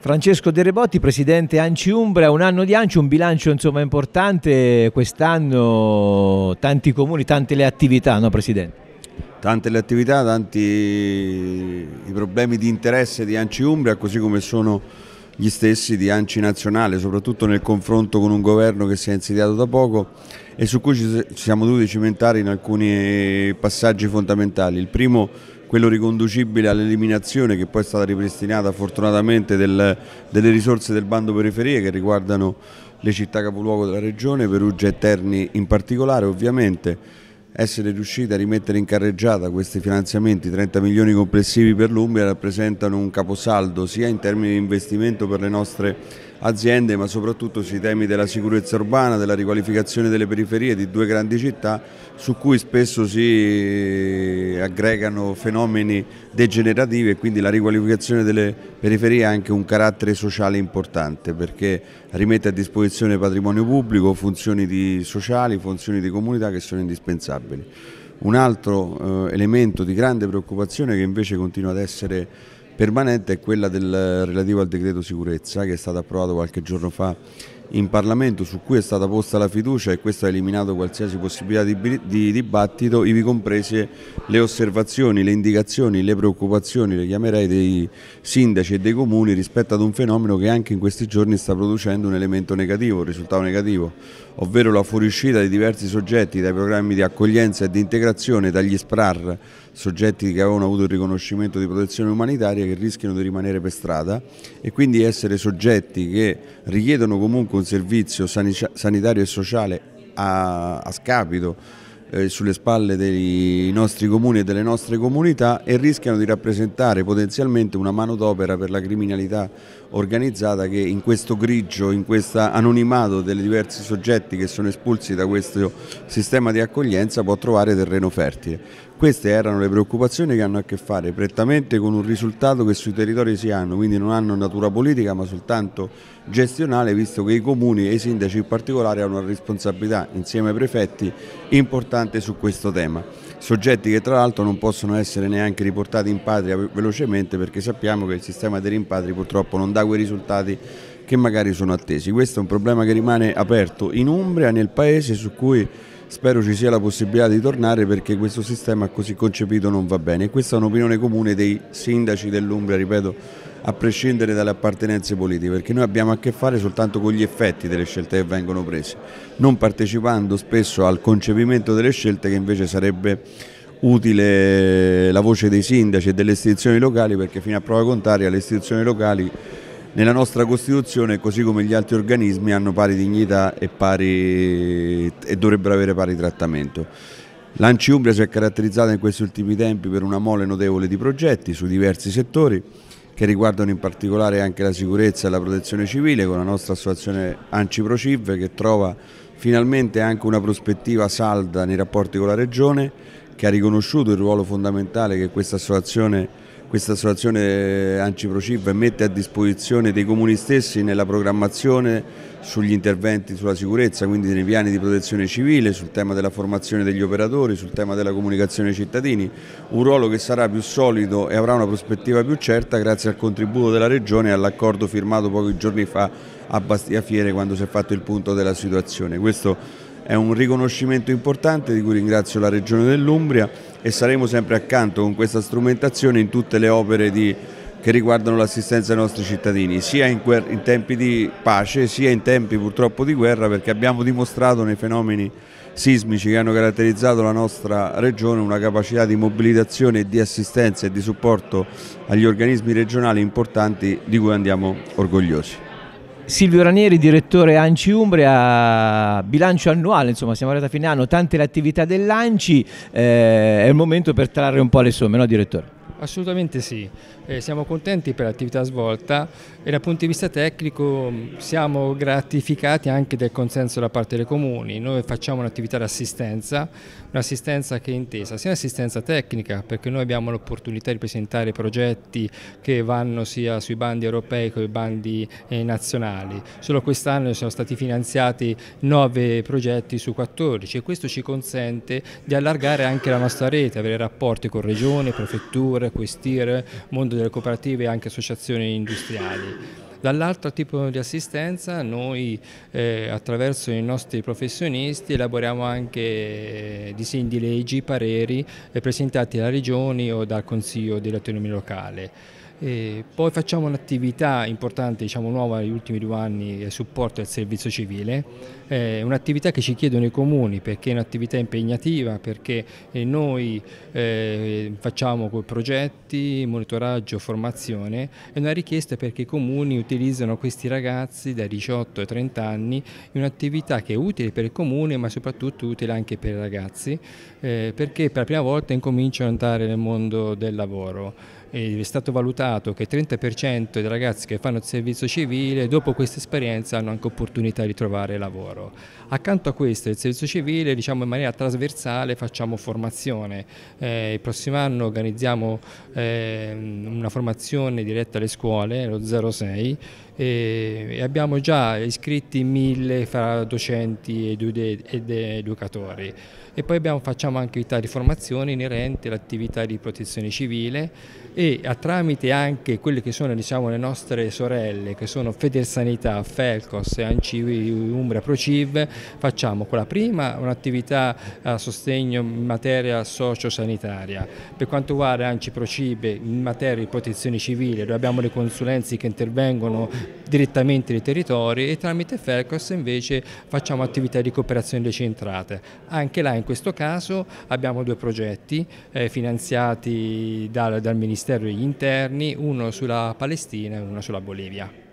Francesco De Rebotti, presidente Anci Umbra, un anno di Anci, un bilancio insomma, importante quest'anno, tanti comuni, tante le attività, no Presidente? Tante le attività, tanti i problemi di interesse di Anci Umbria, così come sono gli stessi di Anci Nazionale, soprattutto nel confronto con un governo che si è insediato da poco e su cui ci siamo dovuti cimentare in alcuni passaggi fondamentali. Il primo quello riconducibile all'eliminazione che poi è stata ripristinata fortunatamente del, delle risorse del bando periferie che riguardano le città capoluogo della regione, Perugia e Terni in particolare ovviamente essere riusciti a rimettere in carreggiata questi finanziamenti, 30 milioni complessivi per l'Umbria rappresentano un caposaldo sia in termini di investimento per le nostre aziende ma soprattutto sui temi della sicurezza urbana, della riqualificazione delle periferie di due grandi città su cui spesso si aggregano fenomeni degenerativi e quindi la riqualificazione delle periferie ha anche un carattere sociale importante perché rimette a disposizione patrimonio pubblico, funzioni sociali, funzioni di comunità che sono indispensabili. Un altro eh, elemento di grande preoccupazione che invece continua ad essere permanente è quella del, eh, relativo al decreto sicurezza che è stato approvato qualche giorno fa in Parlamento su cui è stata posta la fiducia e questo ha eliminato qualsiasi possibilità di, di dibattito, ivi comprese le osservazioni, le indicazioni, le preoccupazioni, le chiamerei, dei sindaci e dei comuni rispetto ad un fenomeno che anche in questi giorni sta producendo un elemento negativo, un risultato negativo, ovvero la fuoriuscita di diversi soggetti dai programmi di accoglienza e di integrazione, dagli SPRAR, soggetti che avevano avuto il riconoscimento di protezione umanitaria che rischiano di rimanere per strada e quindi essere soggetti che richiedono comunque un servizio sanitario e sociale a, a scapito eh, sulle spalle dei nostri comuni e delle nostre comunità e rischiano di rappresentare potenzialmente una manodopera per la criminalità organizzata che in questo grigio, in questo anonimato dei diversi soggetti che sono espulsi da questo sistema di accoglienza può trovare terreno fertile. Queste erano le preoccupazioni che hanno a che fare prettamente con un risultato che sui territori si hanno, quindi non hanno natura politica ma soltanto gestionale, visto che i comuni e i sindaci in particolare hanno una responsabilità insieme ai prefetti importante importante su questo tema. Soggetti che tra l'altro non possono essere neanche riportati in patria velocemente perché sappiamo che il sistema dei rimpatri purtroppo non dà quei risultati che magari sono attesi. Questo è un problema che rimane aperto in Umbria, nel Paese, su cui spero ci sia la possibilità di tornare perché questo sistema così concepito non va bene. questa è un'opinione comune dei sindaci dell'Umbria, ripeto, a prescindere dalle appartenenze politiche, perché noi abbiamo a che fare soltanto con gli effetti delle scelte che vengono prese, non partecipando spesso al concepimento delle scelte che invece sarebbe utile la voce dei sindaci e delle istituzioni locali, perché fino a prova contraria le istituzioni locali nella nostra Costituzione, così come gli altri organismi, hanno pari dignità e, pari, e dovrebbero avere pari trattamento. L'Anci Umbria si è caratterizzata in questi ultimi tempi per una mole notevole di progetti su diversi settori che riguardano in particolare anche la sicurezza e la protezione civile con la nostra associazione Anciprociv che trova finalmente anche una prospettiva salda nei rapporti con la Regione che ha riconosciuto il ruolo fondamentale che questa associazione questa associazione AnciProCIP mette a disposizione dei comuni stessi nella programmazione sugli interventi sulla sicurezza, quindi nei piani di protezione civile, sul tema della formazione degli operatori, sul tema della comunicazione ai cittadini, un ruolo che sarà più solido e avrà una prospettiva più certa grazie al contributo della Regione e all'accordo firmato pochi giorni fa a Bastia Fiere quando si è fatto il punto della situazione. Questo è un riconoscimento importante di cui ringrazio la Regione dell'Umbria e saremo sempre accanto con questa strumentazione in tutte le opere di, che riguardano l'assistenza ai nostri cittadini, sia in, in tempi di pace sia in tempi purtroppo di guerra perché abbiamo dimostrato nei fenomeni sismici che hanno caratterizzato la nostra regione una capacità di mobilitazione, di assistenza e di supporto agli organismi regionali importanti di cui andiamo orgogliosi. Silvio Ranieri, direttore Anci Umbria, bilancio annuale, insomma siamo arrivati a fine anno, tante le attività dell'Anci, eh, è il momento per trarre un po' le somme, no direttore? Assolutamente sì, eh, siamo contenti per l'attività svolta e dal punto di vista tecnico mm, siamo gratificati anche del consenso da parte dei comuni. Noi facciamo un'attività di assistenza, un'assistenza che è intesa sia un'assistenza tecnica perché noi abbiamo l'opportunità di presentare progetti che vanno sia sui bandi europei che sui bandi eh, nazionali. Solo quest'anno sono stati finanziati 9 progetti su 14 e questo ci consente di allargare anche la nostra rete, avere rapporti con regioni, prefetture, cooperative, Questir, mondo delle cooperative e anche associazioni industriali. Dall'altro tipo di assistenza noi eh, attraverso i nostri professionisti elaboriamo anche disegni di leggi, pareri eh, presentati dalle regione o dal Consiglio dell'autonomia locale. E poi facciamo un'attività importante, diciamo nuova negli ultimi due anni, a supporto del servizio civile, eh, un'attività che ci chiedono i comuni perché è un'attività impegnativa, perché eh, noi eh, facciamo progetti, monitoraggio, formazione, è una richiesta perché i comuni utilizzano questi ragazzi dai 18 ai 30 anni in un'attività che è utile per il comune ma soprattutto utile anche per i ragazzi eh, perché per la prima volta incominciano ad entrare nel mondo del lavoro è stato valutato che il 30% dei ragazzi che fanno il servizio civile dopo questa esperienza hanno anche opportunità di trovare lavoro. Accanto a questo il servizio civile diciamo in maniera trasversale facciamo formazione, eh, il prossimo anno organizziamo eh, una formazione diretta alle scuole, lo 06, e abbiamo già iscritti mille fra docenti ed educatori e poi abbiamo, facciamo anche attività di formazione inerente all'attività di protezione civile e tramite anche quelle che sono diciamo, le nostre sorelle che sono Federsanità, Felcos e Ancivi Umbria, Prociv facciamo con la prima un'attività a sostegno in materia sociosanitaria per quanto riguarda Anci Procive in materia di protezione civile dove abbiamo le consulenze che intervengono direttamente nei territori e tramite Felcos invece facciamo attività di cooperazione decentrate. Anche là in questo caso abbiamo due progetti eh, finanziati dal, dal Ministero degli Interni, uno sulla Palestina e uno sulla Bolivia.